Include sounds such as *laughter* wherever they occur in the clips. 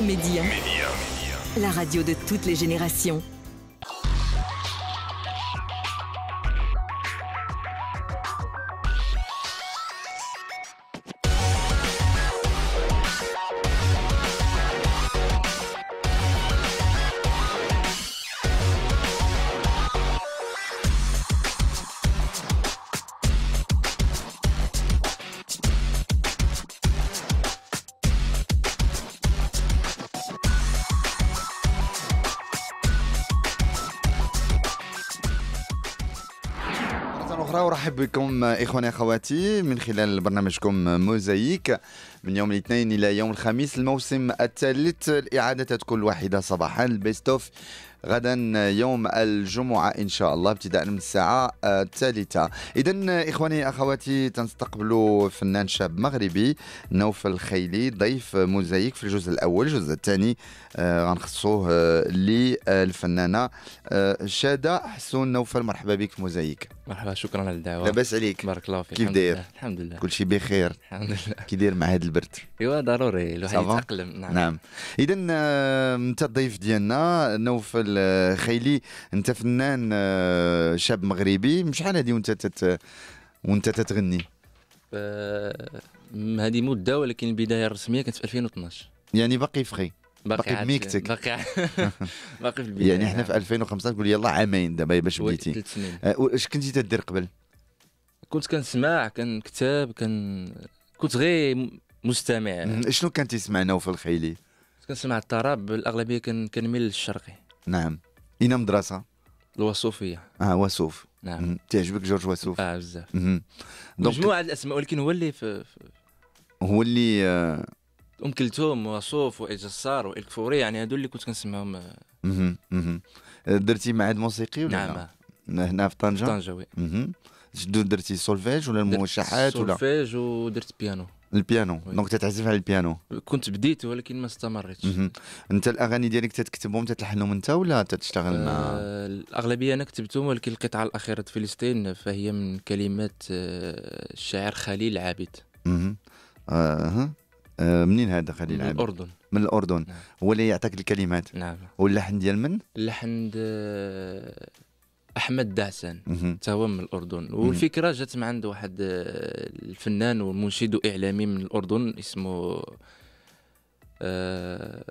Média. La radio de toutes les générations. بكم اخواني اخواتي من خلال برنامجكم موزايك من يوم الاثنين الى يوم الخميس الموسم الثالث الاعاده تتكون واحده صباحا البيست اوف غدا يوم الجمعة إن شاء الله ابتداء من الساعة الثالثة إذا إخواني أخواتي تنستقبلوا فنان شاب مغربي نوف الخيلي ضيف موزايك في الجزء الأول الجزء الثاني آه، غنخصوه آه، للفنانة آه، شادة حسون نوفل مرحبا بك في موزايك مرحبا شكرا على الدعوه لاباس عليك بارك الله فيك كيف داير الحمد لله كل شيء بخير الحمد لله كي داير مع هذا البرد ايوا ضروري الواحد يتاقلم نعم نعم اذا آه، انت الضيف ديالنا نوفل آه، خيلي انت فنان آه، شاب مغربي شحال هذه وانت تت وانت تتغني هذه مده ولكن البدايه الرسميه كانت في 2012 يعني باقي فخي باقي بميكتك باقي *laughs* باقي في البدايه يعني حنا آه. في 2005 تقول يلا عامين دابا باش بديتي ثلاث سنين آه، واش كنتي تدير قبل؟ كنت كنسمع كنكتب كن كان كنت غير مستمع شنو كان تسمع نوف الخيلي؟ كنسمع الطرب الاغلبيه كان كنميل للشرقي نعم اين مدرسه؟ الوصوفيه اه وصوف نعم تعجبك جورج وسوف اه بزاف مجموعه الاسماء ولكن هو اللي في هو اللي آه، ام كلثوم وصوف وائل جسار يعني هذول اللي كنت كنسمعهم آه. آه، درتي معهد موسيقي ولا نعم آه. هنا في طنجه طنجه وي شنو درتي سولفيج ولا الموشحات ولا سولفيج ودرت بيانو البيانو دونك تتعزف على البيانو كنت بديت ولكن ما استمرتش انت الاغاني ديالك تتكتبهم تتلحنهم انت ولا تتشتغل مع الاغلبيه انا كتبتهم ولكن القطعه الاخيره فلسطين فهي من كلمات الشاعر خليل عابد اها آه، منين هذا خالي من من الاردن من الاردن نعم. هو اللي يعطيك الكلمات نعم واللحن ديال من؟ اللحن احمد دعسان حتى هو من الاردن والفكره جات من عند واحد آه، الفنان ومنشد اعلامي من الاردن اسمه آه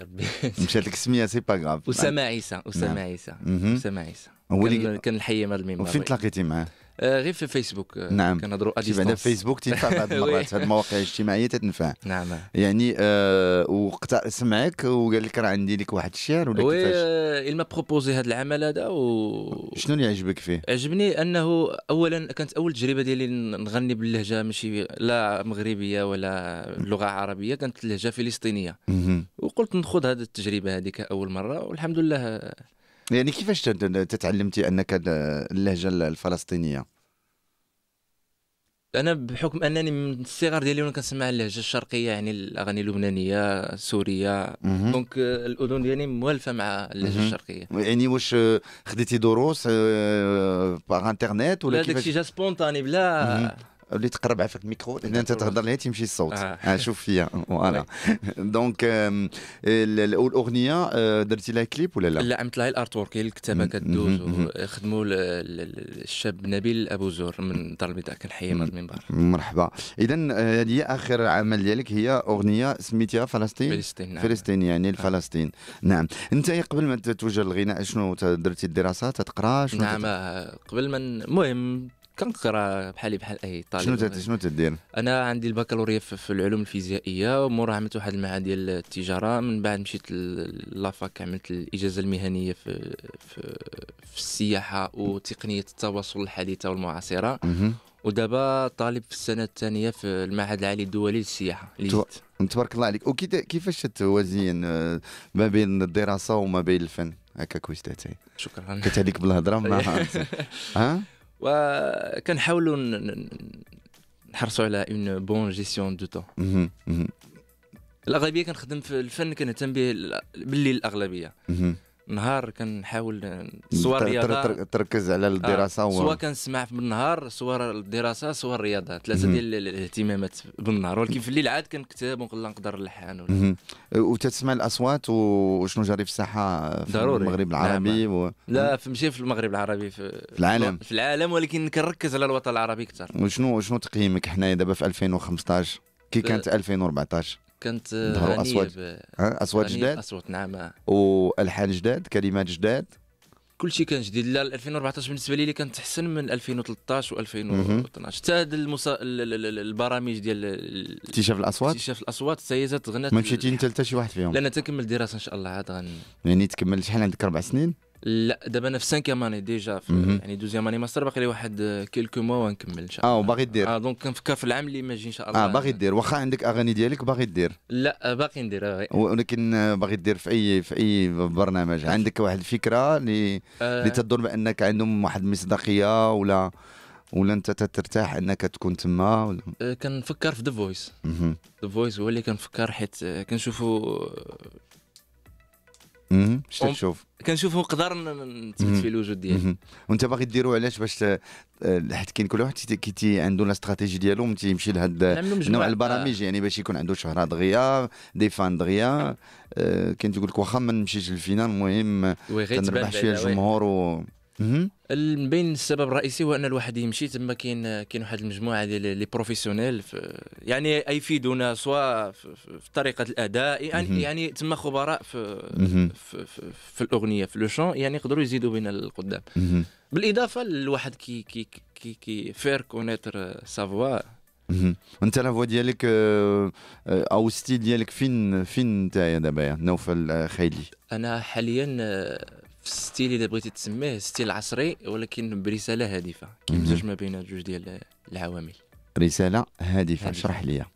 ربي *laughs* مشات لك السميه سي با غاف اسامه عيسى اسامه نعم. عيسى اسامه عيسى هو اللي كان الحي مرمي وفين تلاقيتي معاه؟ آه، غير في الفيسبوك آه، نعم كنهضروا اديستونس بعدا فيسبوك تنفع بعض *laughs* المرات هاد المواقع الاجتماعيه تتنفع نعم يعني آه وقت سمعك وقال لك راه عندي لك واحد الشعر ولا كيفاش وي آه، ما بروبوزي هذا العمل هذا و شنو اللي عجبك فيه؟ عجبني انه اولا كانت اول تجربه ديالي نغني باللهجه ماشي لا مغربيه ولا لغه عربيه كانت لهجه فلسطينيه وقلت نخوض هذه التجربه هذه كاول مره والحمد لله يعني كيفاش تتعلمتي انك اللهجه الفلسطينيه انا بحكم انني من الصغر ديالي وانا كنسمع اللهجه الشرقيه يعني الاغاني اللبنانيه السوريه دونك الاذن ديالي موالفه مع اللهجه الشرقيه يعني واش خديتي دروس باغ آه، انترنيت ولا لا داكشي جا سبونتاني بلا اللي تقرب على فك الميكرو لان انت تهضر لها تيمشي الصوت آه. آه. شوف فيا فوالا *laughs* دونك euh, الاغنيه آه، درتي لها كليب ولا لا؟ لا عملت لها الارت ورك هي الكتابه كدوز خدموا الشاب نبيل ابو زور من الدار البيضاء كنحيي من المنبر مرحبا اذا آه، هذه اخر عمل ديالك هي اغنيه سميتها فلسطين فلسطين نعم. فلسطين يعني فلسطين نعم انت قبل ما توجه للغناء شنو درتي الدراسه تتقرا شنو نعم قبل ما المهم كنقرا بحالي بحال اي طالب شنو تت... شنو تدير؟ انا عندي البكالوريا في, العلوم الفيزيائيه ومورا عملت واحد المعهد ديال التجاره من بعد مشيت لافاك عملت الاجازه المهنيه في في, في السياحه وتقنيه التواصل الحديثه والمعاصره ودابا طالب في السنه الثانيه في المعهد العالي الدولي للسياحه تبارك الله عليك وكيفاش توازين آه، ما بين الدراسه وما بين الفن هكاك واش شكرا كتهديك بالهضره *laughs* ها وكنحاولوا نحرصوا على اون بون جيستيون دو طون الاغلبيه كنخدم في الفن كنهتم به باللي الاغلبيه نهار كنحاول سوا الرياضه تركز على آه، الدراسه آه. سواء كنسمع بالنهار سوا الدراسه سوا الرياضه ثلاثه ديال الاهتمامات بالنهار ولكن في الليل عاد كنكتب ونقول نقدر نلحن وتسمع الاصوات وشنو جاري في الساحه في ضروري. المغرب نعم. العربي نعم. و... لا ماشي في المغرب العربي في, في العالم في العالم ولكن كنركز على الوطن العربي اكثر وشنو شنو تقييمك حنايا دابا في 2015 كي كانت 2014 كنت اصوات اصوات جداد اصوات نعم والحان جداد كلمات جداد كل شيء كان جديد لا 2014 بالنسبه لي كانت احسن من 2013 و2012 حتى المسا... البرامج ديال اكتشاف الاصوات اكتشاف الاصوات سيزات غنات ما مشيتي انت حتى شي واحد فيهم لا انا تكمل دراسه ان شاء الله عاد غن يعني تكمل شحال عندك اربع سنين لا دابا انا في سانكيام اني ديجا يعني دوزيام اني ماستر باقي لي واحد كيلكو آه، موا ونكمل ان شاء آه، الله اه وباغي دير اه دونك كنفكر في العام اللي ما يجي ان شاء الله اه باغي دير واخا عندك اغاني ديالك باغي دير لا آه، باقي ندير ولكن باغي دير في اي في اي برنامج عندك واحد الفكره اللي آه. اللي تظن بانك عندهم واحد المصداقيه ولا ولا انت ترتاح انك تكون تما ولا كنفكر في ذا فويس ذا فويس هو اللي كنفكر حيت كنشوفو باش تشوف كنشوف نقدر نثبت في الوجود ديالي وانت باغي ديرو علاش باش آه، حيت كاين كل واحد كيتي تي عنده لا استراتيجي ديالو تيمشي لهاد نوع البرامج يعني باش يكون عنده شهره دغيا دي فان دغيا آه، كاين تقول لك واخا ما نمشيش للفينال المهم تنربح شويه الجمهور بين السبب الرئيسي هو ان الواحد يمشي تما كاين كاين واحد المجموعه ديال لي بروفيسيونيل يعني يفيدونا سواء في, في طريقه الاداء يعني مم. يعني تما خبراء في, في, في, في الاغنيه في لو شون يعني يقدروا يزيدوا بين القدام بالاضافه للواحد كي كي كي, كي فير كونيتر سافوا انت فوا ديالك آه، او ستيل ديالك فين فين نتايا دابا نوفل خيلي انا حاليا آه، في الستيل اذا بغيتي تسميه ستيل عصري ولكن برساله هادفه كاين ما بين جوج ديال العوامل رساله هادفه اشرح لي *laughs*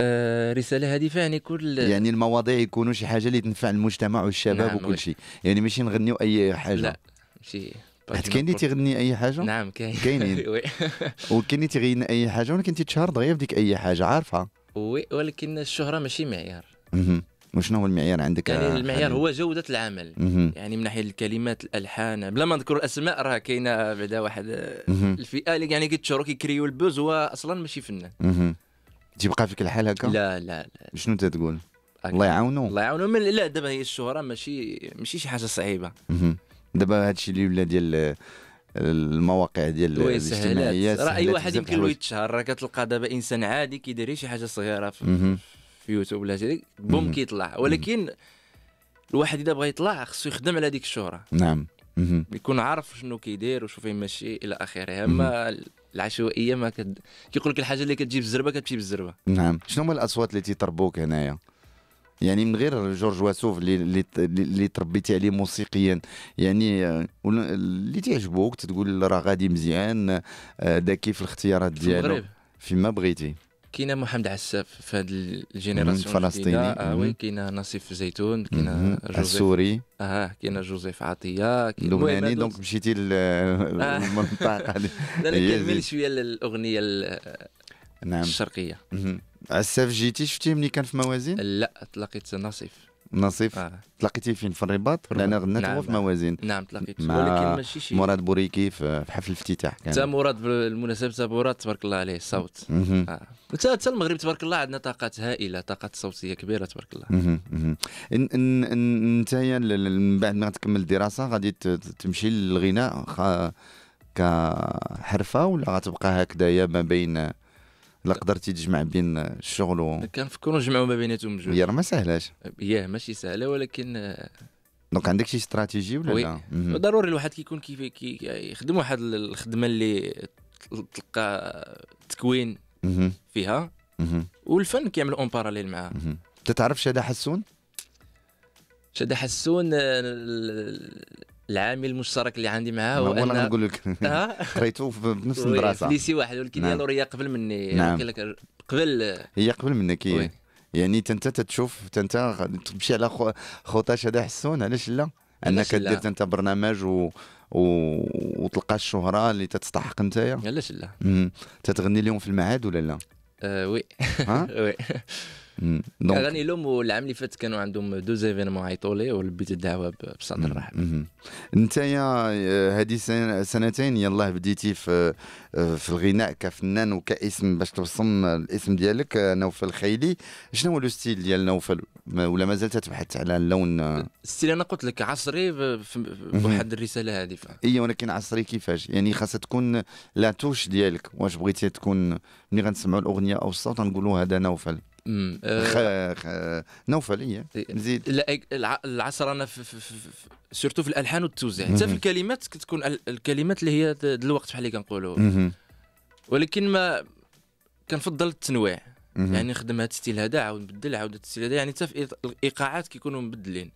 آه رساله هادفه يعني كل يعني المواضيع يكونوا شي حاجه اللي تنفع المجتمع والشباب نعم وكل شيء يعني ماشي نغنيو اي حاجه لا ماشي حيت كاين اللي تيغني اي حاجه نعم كاين كاينين *laughs* *laughs* وكاين اللي تيغني اي حاجه ولكن تيتشهر دغيا بديك اي حاجه عارفها وي ولكن الشهره ماشي معيار وشنو هو المعيار عندك يعني المعيار هو جوده العمل مم. يعني من ناحيه الكلمات الالحان بلا ما نذكر الاسماء راه كاينه بعدا واحد مم. الفئه اللي يعني كيتشهروا كيكريو البوز هو اصلا ماشي فنان تيبقى فيك الحال هكا لا لا لا شنو تتقول الله يعاونو الله يعاونو من لا دابا هي الشهره ماشي ماشي شي حاجه صعيبه دابا هادشي اللي ولا ديال المواقع ديال الاجتماعيه راه اي واحد يمكن يتشهر راه كتلقى دابا انسان عادي كيدير شي حاجه صغيره في في يوتيوب ولا هذيك بوم كيطلع ولكن الواحد اذا بغى يطلع خصو يخدم على ديك الشهره نعم يكون عارف شنو كيدير وشو فين إيه ماشي الى اخره اما العشوائيه ما كد... كيقول لك الحاجه اللي كتجيب الزربه كتمشي بالزربه نعم شنو هما الاصوات اللي تيطربوك هنايا يعني من غير جورج واسوف اللي اللي, اللي تربيتي عليه موسيقيا يعني آه، اللي تعجبوك تقول راه غادي مزيان ذكي آه، في الاختيارات ديالو فيما بغيتي كاين محمد عساف في هذه الجينيراسيون الفلسطيني آه وي كاين نصيف زيتون كاين السوري اه كاين جوزيف عطيه لبناني دونك مشيتي آه. *laughs* للمنطقه هذه *laughs* لا شويه الاغنيه نعم الشرقيه عساف جيتي شفتيه ملي كان في موازين لا تلاقيت نصيف نصيف آه. تلاقيتي فين في الرباط لان غدا نعم. في نعم. موازين نعم تلاقيت مع مراد بوريكي في حفل الافتتاح كان حتى مراد بالمناسبه مراد تبارك الله عليه الصوت آه. حتى آه. المغرب تبارك الله عندنا طاقات هائله طاقات صوتيه كبيره تبارك الله انت من بعد ما تكمل الدراسه غادي تمشي للغناء كحرفه ولا غتبقى هكذايا ما بين الا قدرتي تجمع بين الشغل و كنفكروا نجمعوا ما بيناتهم جوج هي راه ما سهلاش ياه ماشي سهله ولكن آه، دونك عندك شي استراتيجي ولا لا؟ ضروري الواحد كيكون كيف كي يخدم واحد الخدمه اللي تلقى تكوين فيها والفن كيعمل اون باراليل معاه تتعرف شاده حسون؟ شاده حسون آه، العامل المشترك اللي عندي معاه هو انا نقول لك قريته بنفس المدرسه في ليسي واحد ولكن نعم. هي قبل مني نعم. لك قبل هي قبل منك هي إيه. يعني انت تتشوف انت تمشي على خطاش هذا حسون علاش لا انك دير انت برنامج و... و... وتلقى الشهره اللي تستحق نتايا علاش لا تتغني اليوم في المعاد ولا لا؟ أه وي *laughs* وي Mm. اغاني لهم والعام اللي فات كانوا عندهم دو زيفينمون عيطوا لي ولبيت الدعوه بصدر mm. رحب mm-hmm. يا هذه سنتين يلاه بديتي في في الغناء كفنان وكاسم باش توصم الاسم ديالك آه، نوفل خيلي شنو هو لو ستيل ديال نوفل ولا مازال تبحث على اللون ستيل انا قلت لك عصري mm-hmm. بواحد الرساله هذه اي ولكن عصري كيفاش يعني خاصها تكون لا توش ديالك واش بغيتي تكون ملي غنسمعوا الاغنيه او الصوت غنقولوا هذا نوفل آه نوفليه نزيد في سورتو في الالحان والتوزيع حتى في الكلمات كتكون الكلمات اللي هي الوقت بحال اللي كنقولوا ولكن ما كنفضل التنويع يعني نخدم هذا الستيل هذا عاود نبدل عاود الستيل هذا يعني حتى في الايقاعات كيكونوا مبدلين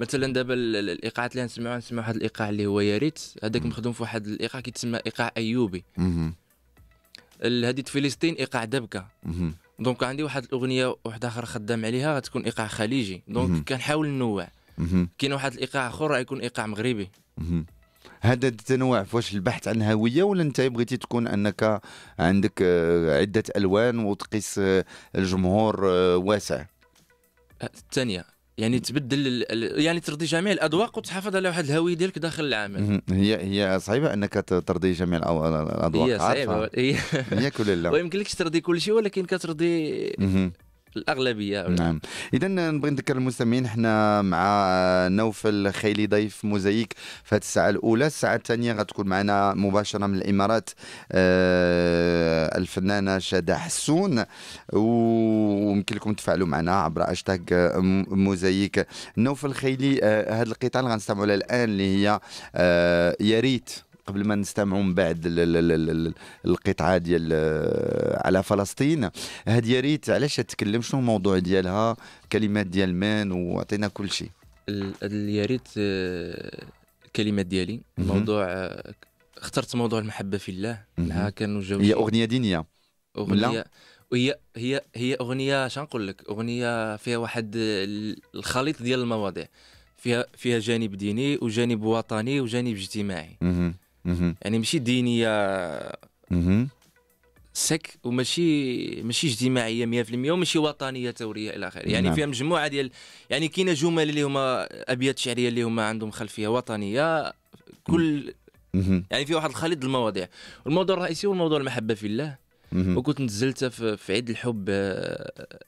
مثلا دابا الايقاعات اللي غنسمعوها نسمعوا واحد الايقاع اللي هو يا ريت هذاك مخدوم في واحد الايقاع كيتسمى ايقاع ايوبي هديه فلسطين ايقاع دبكه دونك عندي واحد الاغنيه واحده اخرى خدام عليها غتكون ايقاع خليجي دونك كنحاول ننوع كاين واحد الايقاع اخر غيكون ايقاع مغربي هذا التنوع فواش البحث عن الهويه ولا انت بغيتي تكون انك عندك آه، عده الوان وتقيس آه، الجمهور آه، واسع الثانيه يعني تبدل يعني ترضي جميع الاذواق وتحافظ على واحد الهويه ديالك داخل العمل هي هي صعيبه انك ترضي جميع الاذواق هي صعيبه هي كل لا *laughs* ما ترضي كل شيء ولكن كترضي الاغلبيه نعم اذا نبغي نذكر المستمعين حنا مع نوفل خيلي ضيف موزايك في هذه الساعه الاولى الساعه الثانيه غتكون معنا مباشره من الامارات آه الفنانه شاده حسون ويمكن لكم تفاعلوا معنا عبر اشتاج موزايك نوفل خيلي آه، هذا آه القطعه اللي غنستمعوا الان اللي هي آه يا ريت قبل ما نستمعوا من بعد القطعه ديال آه، على فلسطين هذه يا ريت علاش تتكلم شنو الموضوع ديالها كلمات ديال مان وعطينا كل شيء يا ريت الكلمات آه، ديالي الموضوع آه، اخترت موضوع المحبه في الله مع كانوا جو هي اغنيه دينيه اغنيه وهي هي هي اغنيه شنو لك اغنيه فيها واحد الخليط ديال المواضيع فيها فيها جانب ديني وجانب وطني وجانب اجتماعي يعني ماشي دينيه آه، سك وماشي ماشي اجتماعيه 100% وماشي وطنيه ثوريه الى اخره يعني نعم. فيها مجموعه ديال يعني كاينه جمل اللي هما ابيات شعريه اللي هما عندهم خلفيه وطنيه كل يعني في واحد الخليط المواضيع والموضوع الرئيسي هو الموضوع المحبه في الله وكنت نزلت في عيد الحب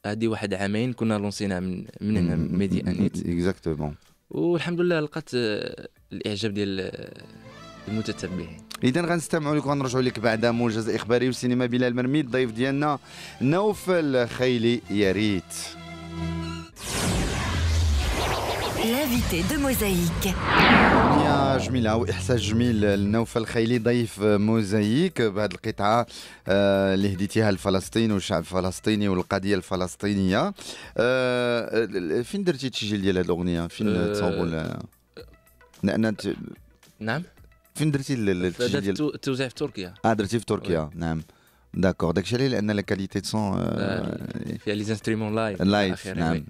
هذه آه، واحد عامين كنا لونسينا من من هنا ميدي انيت اكزاكتومون والحمد لله لقات آه، الاعجاب ديال المتتبعين اذا غنستمعوا لك وغنرجعوا لك بعد موجز اخباري وسينما بلا المرمي الضيف ديالنا نوفل خيلي يا ريت لافيتي دو موزايك يا جميلة وإحساس جميل لنوفل الخيلي ضيف موزايك بهذه القطعة آه، اللي هديتيها لفلسطين والشعب الفلسطيني والقضية الفلسطينية آه، فين درتي التسجيل ديال هذه الأغنية؟ فين آه، تصاوبوا لأن نعم فين درتي التسجيل التوزيع في تركيا اه درتي في تركيا نعم داكور داكشي عليه لان لا كاليتي دو سون فيها لي انسترومون لايف لايف نعم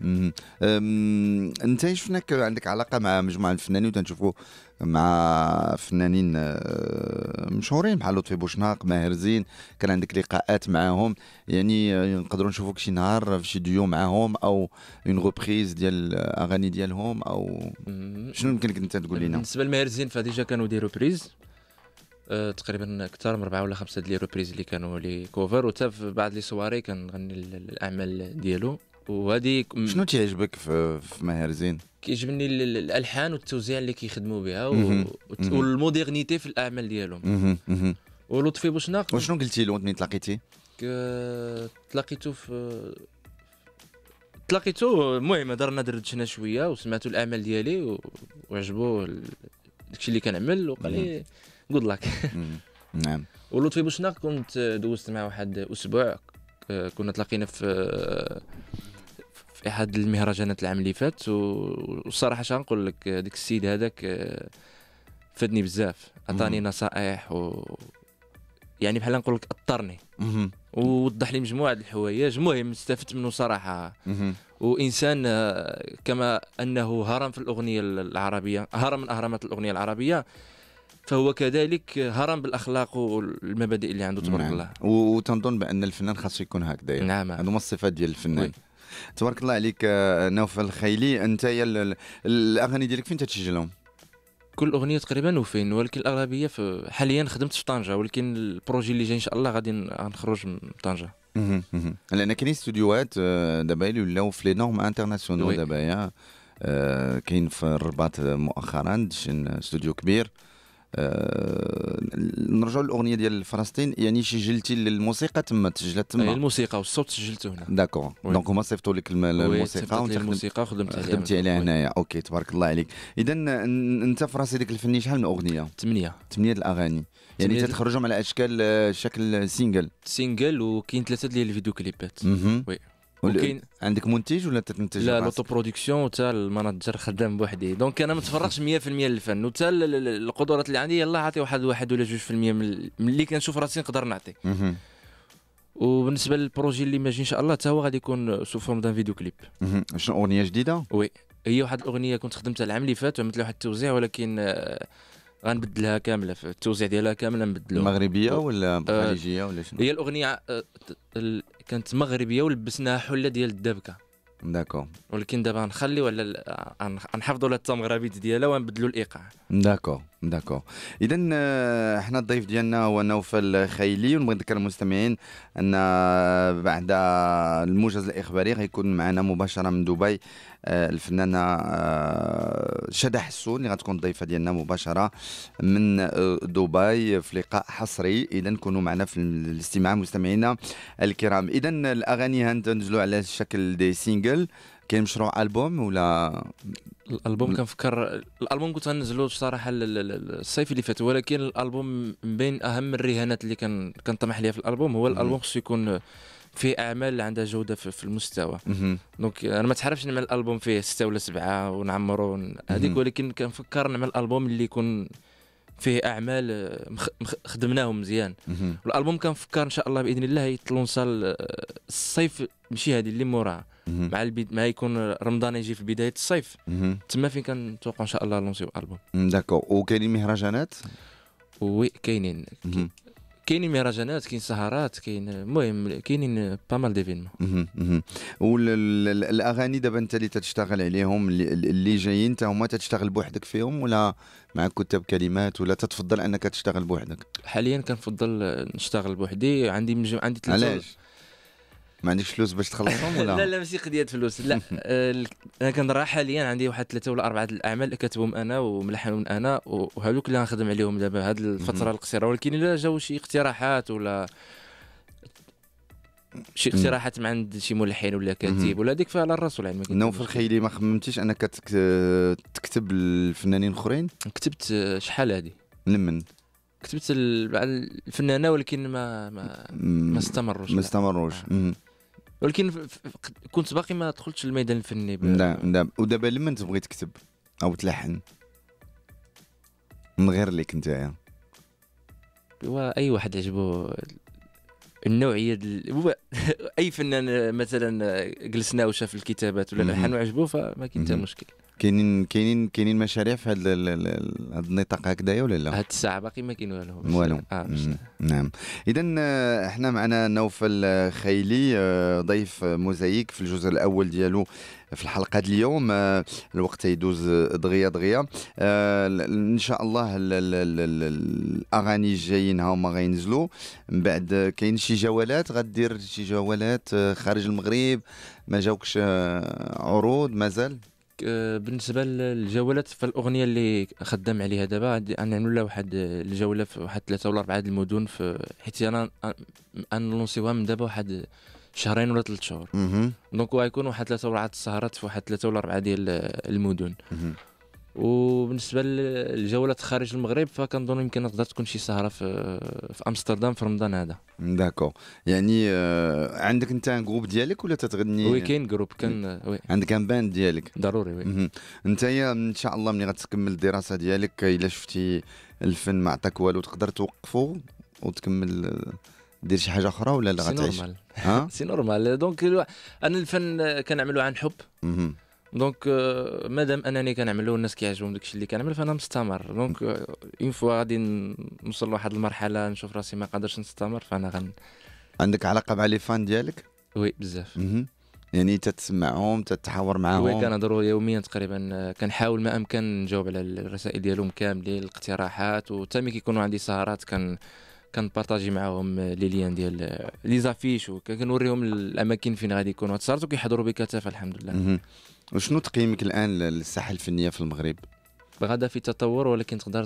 انت شفناك عندك علاقه مع مجموعه من الفنانين وتنشوفوا مع فنانين آه، مشهورين بحال لطفي بوشناق ماهر زين كان عندك لقاءات معاهم يعني آه، نقدروا نشوفوك شي نهار في شي ديو معاهم او اون غوبريز ديال الاغاني آه، ديالهم او شنو يمكنك انت تقول لنا بالنسبه لماهر زين فديجا كانوا دي روبريز آه، تقريبا اكثر من اربعه ولا خمسه ديال روبريز اللي كانوا لي كوفر وتا في بعض لي سواري كنغني الاعمال ديالو وهادي شنو تيعجبك في, في ماهر زين؟ كيعجبني الالحان والتوزيع اللي كيخدموا بها والموديرنيتي في الاعمال ديالهم ولطفي بوشناق وشنو قلتي له ملي تلاقيتي؟ تلاقيتو في تلاقيتو المهم هضرنا دردشنا شويه وسمعتو الاعمال ديالي وعجبو داكشي اللي كنعمل وقال لي جود لك *laughs* mm. نعم ولطفي بوشنا كنت آه، دوزت معاه واحد اسبوع آه، كنا تلاقينا في آه، في احد المهرجانات العام اللي فات والصراحه شغنقول نقول لك ديك السيد هذاك فادني بزاف عطاني نصائح و يعني بحال نقول لك اثرني ووضح لي مجموعه الحوايج المهم استفدت منه صراحه وانسان كما انه هرم في الاغنيه العربيه هرم من اهرامات الاغنيه العربيه فهو كذلك هرم بالاخلاق والمبادئ اللي عنده تبارك نعم. الله وتنظن بان الفنان خاصو يكون هكذا نعم هذو هما الصفات ديال الفنان تبارك الله عليك آه، نوفل الخيلي انت الاغاني ديالك فين تتسجلهم كل اغنيه تقريبا وفين ولكن الاغلبيه في حاليا خدمت في طنجه ولكن البروجي اللي جاي ان شاء الله غادي نخرج من طنجه لان كاين استوديوهات آه، دابا اللي ولاو في لي نورم انترناسيونال دابا آه، كاين في الرباط مؤخرا شن استوديو كبير آه نرجعوا للاغنيه ديال فلسطين يعني سجلتي للموسيقى تما تسجلت تما الموسيقى والصوت سجلته هنا داكور دونك هما صيفطوا لك الموسيقى وانت الموسيقى خدمت عليها خدمتي عليها هنايا اوكي تبارك الله عليك اذا انت في راسي ديك الفني شحال من اغنيه؟ ثمانيه ثمانيه الاغاني يعني تخرجهم على اشكال آه، شكل سينجل سينجل وكاين ثلاثه ديال الفيديو كليبات وي وكاين عندك منتج ولا انت تنتج لا لوتو برودكسيون وتا المانجر خدام بوحدي دونك انا ما تفرغش 100% للفن وتا القدرات اللي عندي يلاه عطي واحد واحد ولا 2% من اللي كنشوف راسي نقدر نعطي وبالنسبه للبروجي اللي ماجي ان شاء الله حتى هو غادي يكون سو فورم دان فيديو كليب شنو اغنيه جديده وي هي واحد الاغنيه كنت خدمتها العام اللي فات وعملت لها واحد التوزيع ولكن آه، غنبدلها كامله في التوزيع ديالها كامله نبدلو مغربيه ولا آه، خليجيه ولا شنو هي الاغنيه آه، كانت مغربيه ولبسناها حله ديال الدبكه داكو ولكن دابا غنخليو على غنحافظوا على التمغربيت ديالها ونبدلوا الايقاع داكو داكور اذا احنا الضيف ديالنا هو نوفل خيلي ونبغي نذكر المستمعين ان بعد الموجز الاخباري غيكون معنا مباشره من دبي الفنانه شدا حسون اللي غتكون الضيفه ديالنا مباشره من دبي في لقاء حصري اذا كونوا معنا في الاستماع مستمعينا الكرام اذا الاغاني هنتنزلوا على شكل دي سينجل كاين مشروع البوم ولا الالبوم كنفكر الالبوم كنت غنزلو بصراحه الصيف اللي فات ولكن الالبوم من بين اهم الرهانات اللي كان كنطمح ليها في الالبوم هو الالبوم خصو يكون فيه اعمال عندها جوده في المستوى دونك انا ما تعرفش نعمل الالبوم فيه سته ولا سبعه ونعمرو هذيك ولكن كنفكر نعمل الالبوم اللي يكون فيه اعمال مخ... خدمناهم مزيان والالبوم كنفكر ان شاء الله باذن الله يتلونسا آه، الصيف ماشي هذه اللي موراها مع البيت ما يكون رمضان يجي في بدايه الصيف تما فين كنتوقع ان شاء الله لونسيو البوم داكور وكاينين مهرجانات وي كاينين كاينين مهرجانات كاين سهرات كاين المهم كاينين با مال ديفينمون والاغاني دابا انت اللي تشتغل عليهم اللي جايين انت هما تشتغل بوحدك فيهم ولا مع كتاب كلمات ولا تتفضل انك تشتغل بوحدك حاليا كنفضل نشتغل بوحدي عندي مجم... عندي ثلاثه علاش ما عندكش فلوس باش تخلصهم ولا *laughs* لا لا ماشي قضيه فلوس لا *laughs* آه، انا كنرى حاليا عندي واحد ثلاثه ولا اربعه الاعمال كاتبهم انا وملحنهم انا وهذوك اللي غنخدم عليهم دابا هذه الفتره القصيره ولكن الا جاو شي اقتراحات ولا شي اقتراحات من عند شي ملحن ولا كاتب ولا هذيك فعلى الراس ولا يعني، علمك نوف الخيلي ما خممتيش انك تكتب لفنانين اخرين كتبت شحال هذه لمن كتبت الفنانه ولكن ما ما ما استمروش ما استمروش ولكن كنت باقي ما دخلتش الميدان الفني نعم نعم ودابا لما تبغي تكتب او تلحن من غير ليك نتايا واي واحد عجبو النوعيه دل... *laughs* اي فنان مثلا جلسنا وشاف الكتابات ولا الحان وعجبو فما كاين حتى مشكل كاينين كاينين كاينين مشاريع في هذا هذا النطاق هكذايا ولا لا؟ هاد الساعه باقي ما كاين والو والو آه، نعم اذا آه، احنا معنا نوفل آه، خيلي ضيف موزايك في الجزء الاول ديالو في الحلقه اليوم الوقت يدوز دغيا دغيا ان شاء الله الاغاني الجايين هما غينزلوا من بعد كاين شي جولات غدير شي جولات خارج المغرب ما جاوكش عروض مازال آه، بالنسبه للجولات فالاغنيه اللي خدام عليها دابا غادي نعملوا لها واحد الجوله في واحد ثلاثه ولا اربعه المدن في حيت انا انلونسيوها من دابا واحد شهرين ولا ثلاث شهور دونك غيكون واحد ثلاثه ولا اربعه السهرات في واحد ثلاثه ولا اربعه ديال آه، المدن وبالنسبه للجولات خارج المغرب فكنظن يمكن تقدر تكون شي سهره في في امستردام في رمضان هذا داكو يعني آه، عندك انت ان جروب ديالك ولا تتغني وي كاين جروب كان وي عندك ان باند ديالك ضروري وي انت ان شاء الله ملي غتكمل الدراسه ديالك الا شفتي الفن ما عطاك والو تقدر توقفه وتكمل آه، دير شي حاجه اخرى ولا لا غتعيش سي نورمال ها سي نورمال دونك انا الفن كنعملو عن حب دونك مادام انني كنعملو والناس كيعجبهم داكشي اللي كنعمل فانا مستمر دونك اون فوا غادي نوصل لواحد المرحله نشوف راسي ما قادرش نستمر فانا غن عندك علاقه مع لي فان ديالك وي بزاف يعني تتسمعهم تتحاور معاهم وي كنهضروا يوميا تقريبا كنحاول ما امكن نجاوب على الرسائل ديالهم كاملين الاقتراحات وحتى ملي كيكونوا عندي سهرات كان كنبارطاجي معاهم لي ليان ديال لي زافيش وكنوريهم الاماكن فين غادي يكونوا تسارتو كيحضروا بكثافه الحمد لله وشنو تقييمك الان للساحه الفنيه في المغرب؟ غدا في تطور ولكن تقدر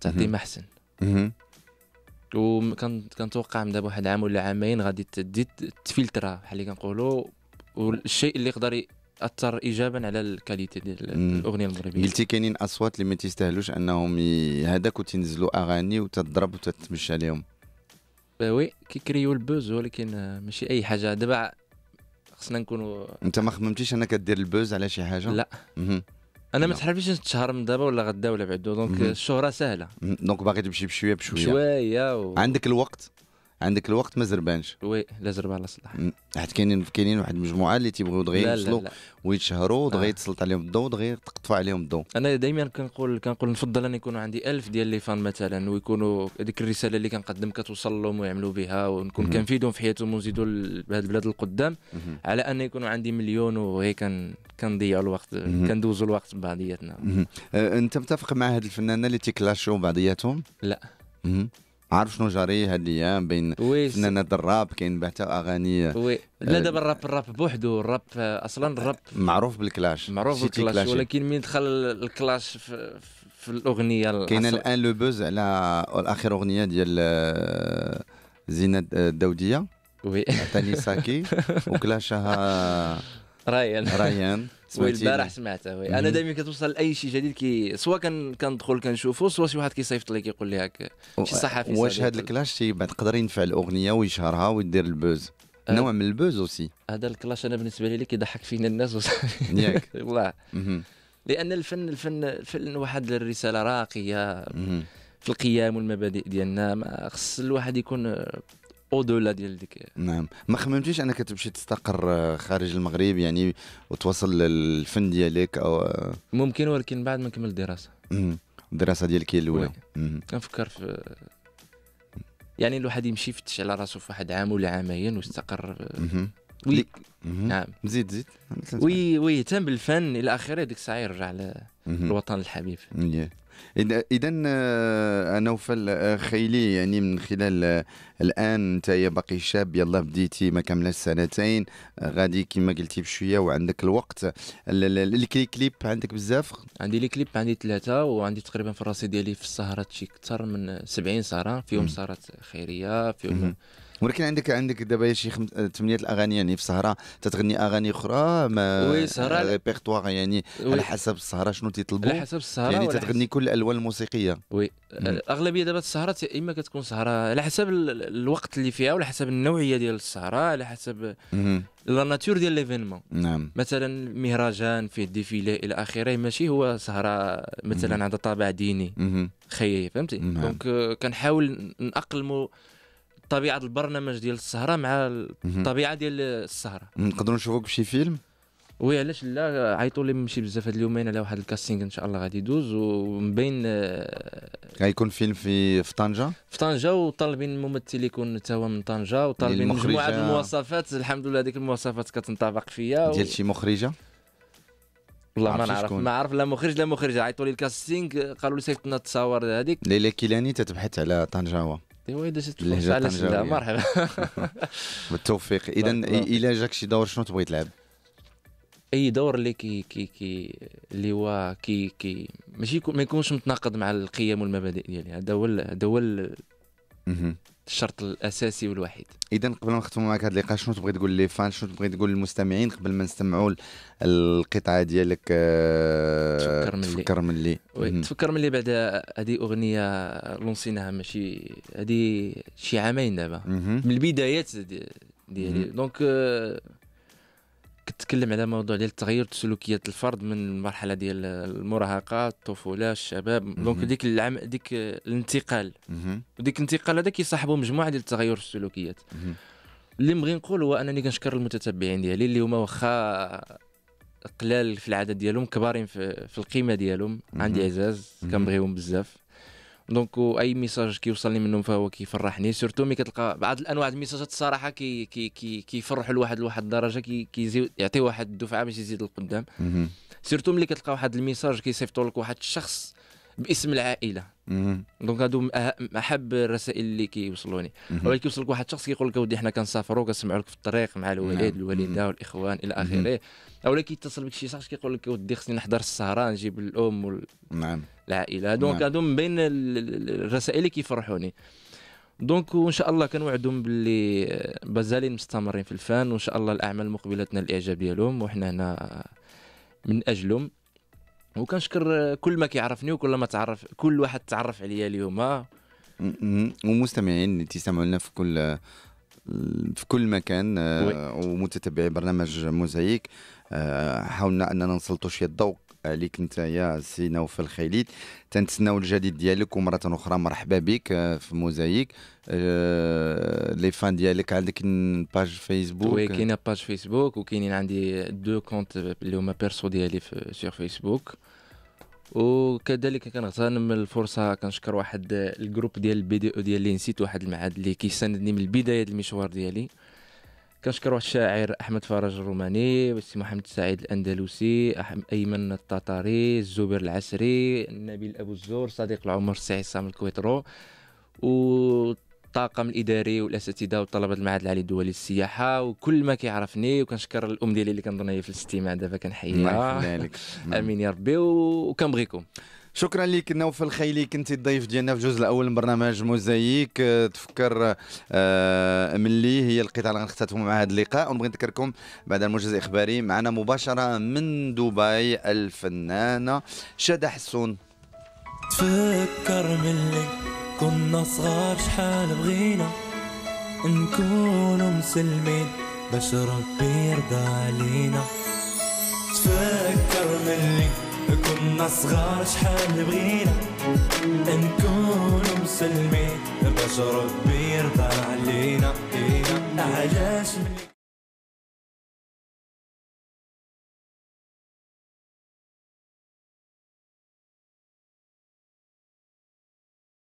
تعطي محسن كنتوقع من دابا واحد عام ولا عامين غادي تدي تفلترها بحال اللي كنقولوا والشيء اللي يقدر ياثر ايجابا على الكاليتي ديال الاغنيه المغربيه قلتي كاينين اصوات اللي ما تيستاهلوش انهم هذاك وتنزلوا اغاني وتضرب وتتمشى عليهم وي كيكريو البوز ولكن آه، ماشي اي حاجه دابا خصنا نكونوا انت ما خممتيش انك دير البوز على شي حاجه لا مم. انا ما تحرفيش نتشهر من دابا ولا غدا ولا بعدو دونك الشهره سهله دونك باغي تمشي بشويه بشويه شويه و... عندك الوقت عندك الوقت ما زربانش وي لا زرب على الصلاح حيت كاينين كاينين واحد المجموعه اللي تيبغيو دغيا يوصلوا ويتشهروا دغيا آه. يتسلط عليهم الضوء دغيا تقطفوا عليهم الضوء انا دائما كنقول كنقول نفضل ان يكونوا عندي ألف ديال لي فان مثلا ويكونوا هذيك الرساله اللي كنقدم كتوصل لهم ويعملوا بها ونكون كنفيدهم في حياتهم ونزيدوا بهذه البلاد القدام على ان يكونوا عندي مليون وهي كنضيعوا الوقت كندوزوا الوقت بعضياتنا أه، انت متفق مع هاد الفنانه اللي تيكلاشوا بعضياتهم لا عارف شنو جاري هاد الايام بين فنانات الراب كاين حتى اغاني وي لا آه، دابا الراب الراب بوحدو الراب اصلا الراب معروف بالكلاش معروف بالكلاش ولكن من دخل الكلاش في, في الاغنيه كاين الان لو بوز على اخر اغنيه ديال آه، زينه الدوديه وي تاني ساكي *laughs* وكلاشها ريان ريان وي البارح سمعته وي انا دائما كتوصل لاي شيء جديد كي سواء كان كندخل كنشوفه سوا شي واحد كيصيفط لي كيقول لي هاك شي صحفي واش هذا الكلاش بعد تقدر ينفع الاغنيه ويشهرها ويدير البوز أه. نوع من البوز اوسي هذا الكلاش انا بالنسبه لي اللي كيضحك فينا الناس وصافي ياك *laughs* والله لان الفن الفن الفن واحد الرساله راقيه في القيام والمبادئ ديالنا ما خص الواحد يكون او دولا ديال ديك نعم ما خممتيش انك تمشي تستقر آه، خارج المغرب يعني وتوصل للفن ديالك او آه؟ ممكن ولكن بعد ما نكمل الدراسه الدراسه ديالك هي الاولى كنفكر في يعني الواحد يمشي يفتش على راسه في واحد عام ولا عامين ويستقر وي نعم زيد زيد وي ويهتم بالفن الى اخره ديك الساعه يرجع للوطن الحبيب اذا نوفل آه، آه، خيلي يعني من خلال آه، الان انت باقي شاب يلا بديتي ما كملش سنتين غادي كما قلتي بشويه وعندك الوقت الكليب عندك بزاف عندي لي كليب عندي ثلاثه وعندي تقريبا في راسي ديالي في السهرات شي اكثر من 70 سهره فيهم سهرات خيريه فيهم ولكن عندك عندك دابا شي خم... ثمانيه الاغاني يعني في سهره تتغني اغاني اخرى ما وي سهره ريبيرتوار يعني على حسب السهره شنو تيطلبوا على حسب السهره يعني تتغني كل الالوان الموسيقيه وي الاغلبيه دابا السهره اما كتكون سهره على حسب الوقت اللي فيها وعلى حسب النوعيه ديال السهره على حسب لا ناتور ديال ليفينمون نعم مثلا مهرجان فيه ديفيلي الى اخره ماشي هو سهره مثلا عندها طابع ديني خيي فهمتي دونك نعم. آه، كنحاول ناقلمو طبيعه البرنامج ديال السهره مع الطبيعه ديال السهره نقدروا نشوفوك بشي فيلم وي علاش لا عيطوا لي ماشي بزاف هاد اليومين على واحد الكاستينغ ان شاء الله غادي يدوز ومن بين آه، غيكون فيلم في في طنجه في طنجه وطالبين ممثل يكون حتى هو من طنجه وطالبين مجموعه المواصفات الحمد لله هذيك المواصفات كتنطبق فيا ديال شي مخرجه والله ما نعرف ما عارف لا مخرج لا مخرجه عيطوا لي الكاستينغ قالوا لي صيفط لنا التصاور هذيك ليلى كيلاني تتبحث على طنجه هو ايوا اذا جيت تفرج على مرحبا *laughs* بالتوفيق اذا الى جاك شي دور شنو تبغي تلعب؟ اي دور اللي كي كي كي اللي هو كي كي ماشي ما يكونش متناقض مع القيم والمبادئ ديالي هذا هو هذا هو الشرط الاساسي والوحيد اذا قبل ما نختم معك هذا اللقاء شنو تبغي تقول لي فان شنو تبغي تقول للمستمعين قبل ما نستمعوا القطعه ديالك آه، تفكر من تفكر من لي تفكر من لي بعد هذه اغنيه لونسيناها ماشي هذه شي عامين دابا من البدايات ديالي دونك آه، كتكلم على موضوع ديال تغير سلوكيات الفرد من المرحله ديال المراهقه الطفوله الشباب دونك ديك العم ديك الانتقال وديك الانتقال هذا كيصاحبو مجموعه ديال التغير السلوكيات اللي نبغي نقول هو انني كنشكر المتتبعين ديالي اللي هما واخا قلال في العدد ديالهم كبارين في, في القيمه ديالهم عندي عزاز كنبغيهم بزاف دونك اي ميساج كيوصلني منهم فهو كيفرحني سورتو ملي كتلقى بعض الانواع الميساجات الصراحه كي كي كي كيفرحوا الواحد لواحد الدرجه كي كيزيد يعطي واحد الدفعه باش يزيد لقدام سورتو ملي كتلقى واحد الميساج كيصيفطوا لك واحد الشخص باسم العائله دونك هادو أه- احب الرسائل اللي كيوصلوني ولكن كيوصلك واحد الشخص كيقول لك اودي حنا كنسافروا كنسمعوا لك في الطريق مع الوالد نعم. الوالده والاخوان الى اخره ولا كيتصل بك شي شخص كيقول لك اودي خصني نحضر السهره نجيب الام وال... نعم العائله دونك نعم. هادو من بين الرسائل اللي كيفرحوني دونك وان شاء الله كنوعدهم باللي مازالين مستمرين في الفن وان شاء الله الاعمال المقبله تنال الاعجاب ديالهم وحنا هنا من اجلهم وكنشكر كل ما كيعرفني وكل ما تعرف كل واحد تعرف عليا اليوم آه. ومستمعين تسمعوا لنا في كل في كل مكان آه، ومتتبعي برنامج موزايك آه، حاولنا اننا نسلطوا شويه الضوء عليك انت يا سي نوفل خيليت تنتسناو الجديد ديالك ومره اخرى مرحبا بك آه، في موزايك آه، لي فان ديالك عندك باج فيسبوك وي كاينه باج فيسبوك وكاينين عندي دو كونت اللي هما بيرسو ديالي في فيسبوك وكذلك كنغتنم الفرصه كنشكر واحد الجروب ديال البي دي او e ديال اللي نسيت واحد المعاد اللي كيساندني من البدايه المشوار ديالي كنشكر واحد الشاعر احمد فرج الروماني والسي محمد السعيد الاندلسي ايمن التطاري الزبير العسري نبيل ابو الزور صديق العمر السي عصام الكويترو والطاقم الاداري والاساتذه وطلبه المعهد العالي الدولي للسياحه وكل ما كيعرفني وكنشكر الام ديالي اللي كنظن هي في الاستماع دابا كنحييها *laughs* امين يا ربي وكنبغيكم شكرا لك نوف الخيلي كنت الضيف ديالنا في الجزء الاول من برنامج موزايك آه، تفكر آه، ملي هي القطعه اللي غنختتموا مع هذا اللقاء ونبغي نذكركم بعد الموجز الاخباري معنا مباشره من دبي الفنانه شاده حسون تفكر ملي كنا صغار شحال بغينا نكونوا مسلمين باش ربي يرضى علينا تفكر ملي كنا صغار شحال بغينا نكونوا مسلمين باش ربي يرضى علينا علاش